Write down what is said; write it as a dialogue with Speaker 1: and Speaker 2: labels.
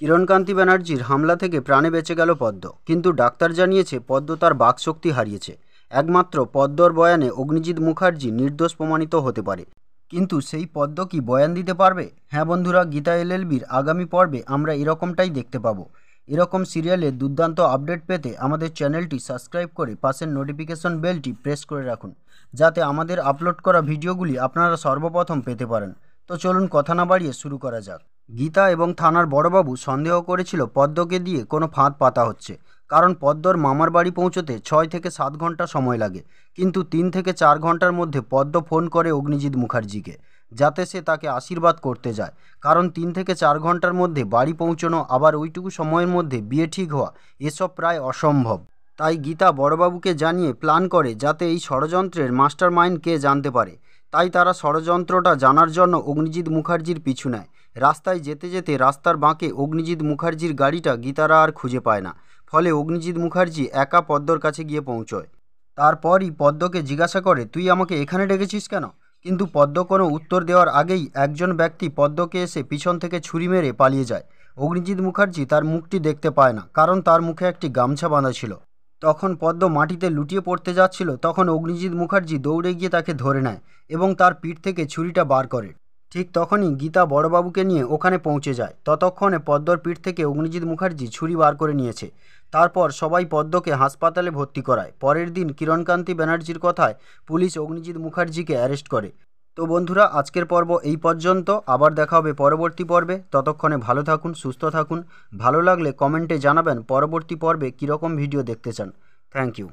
Speaker 1: কিরণকান্তি ব্যানার্জির হামলা থেকে প্রাণে বেঁচে গেল পদ্ম কিন্তু ডাক্তার জানিয়েছে পদ্ম তার বাকশক্তি হারিয়েছে একমাত্র পদ্মর বয়ানে অগ্নিজিৎ মুখার্জি নির্দোষ প্রমাণিত হতে পারে কিন্তু সেই পদ্ম কি বয়ান দিতে পারবে হ্যাঁ বন্ধুরা গীতা এলএলবির আগামী পর্বে আমরা এরকমটাই দেখতে পাবো এরকম সিরিয়ালে দুর্দান্ত আপডেট পেতে আমাদের চ্যানেলটি সাবস্ক্রাইব করে পাশের নোটিফিকেশন বেলটি প্রেস করে রাখুন যাতে আমাদের আপলোড করা ভিডিওগুলি আপনারা সর্বপ্রথম পেতে পারেন তো চলুন কথা না বাড়িয়ে শুরু করা যাক গীতা এবং থানার বড়বাবু সন্দেহ করেছিল পদ্মকে দিয়ে কোনো ফাঁদ পাতা হচ্ছে কারণ পদ্মর মামার বাড়ি পৌঁছতে ছয় থেকে সাত ঘন্টা সময় লাগে কিন্তু তিন থেকে চার ঘন্টার মধ্যে পদ্ম ফোন করে অগ্নিজিৎ মুখার্জিকে যাতে সে তাকে আশীর্বাদ করতে যায় কারণ তিন থেকে চার ঘন্টার মধ্যে বাড়ি পৌঁছানো আবার ওইটুকু সময়ের মধ্যে বিয়ে ঠিক হওয়া এসব প্রায় অসম্ভব তাই গীতা বড়বাবুকে জানিয়ে প্ল্যান করে যাতে এই ষড়যন্ত্রের মাস্টার মাইন্ড কে জানতে পারে তাই তারা ষড়যন্ত্রটা জানার জন্য অগ্নিজিৎ মুখার্জির পিছু নেয় রাস্তায় যেতে যেতে রাস্তার বাঁকে অগ্নিজিৎ মুখার্জির গাড়িটা গীতারা আর খুঁজে পায় না ফলে অগ্নিজিৎ মুখার্জি একা পদ্মর কাছে গিয়ে পৌঁছয় তারপরই পদ্মকে জিজ্ঞাসা করে তুই আমাকে এখানে ডেকেছিস কেন কিন্তু পদ্ম কোনো উত্তর দেওয়ার আগেই একজন ব্যক্তি পদ্মকে এসে পিছন থেকে ছুরি মেরে পালিয়ে যায় অগ্নিজিৎ মুখার্জি তার মুখটি দেখতে পায় না কারণ তার মুখে একটি গামছা বাঁধা ছিল তখন পদ্ম মাটিতে লুটিয়ে পড়তে যাচ্ছিল তখন অগ্নিজিৎ মুখার্জি দৌড়ে গিয়ে তাকে ধরে নেয় এবং তার পিঠ থেকে ছুরিটা বার করে ঠিক তখনই গীতা বড়বাবুকে নিয়ে ওখানে পৌঁছে যায় ততক্ষণে পদ্মর পিঠ থেকে অগ্নিজিৎ মুখার্জি ছুরি বার করে নিয়েছে তারপর সবাই পদ্মকে হাসপাতালে ভর্তি করায় পরের দিন কিরণকান্তি ব্যানার্জির কথায় পুলিশ অগ্নিজিৎ মুখার্জিকে অ্যারেস্ট করে তো বন্ধুরা আজকের পর্ব এই পর্যন্ত আবার দেখা হবে পরবর্তী পর্বে ততক্ষণে ভালো থাকুন সুস্থ থাকুন ভালো লাগলে কমেন্টে জানাবেন পরবর্তী পর্বে কীরকম ভিডিও দেখতে চান থ্যাংক ইউ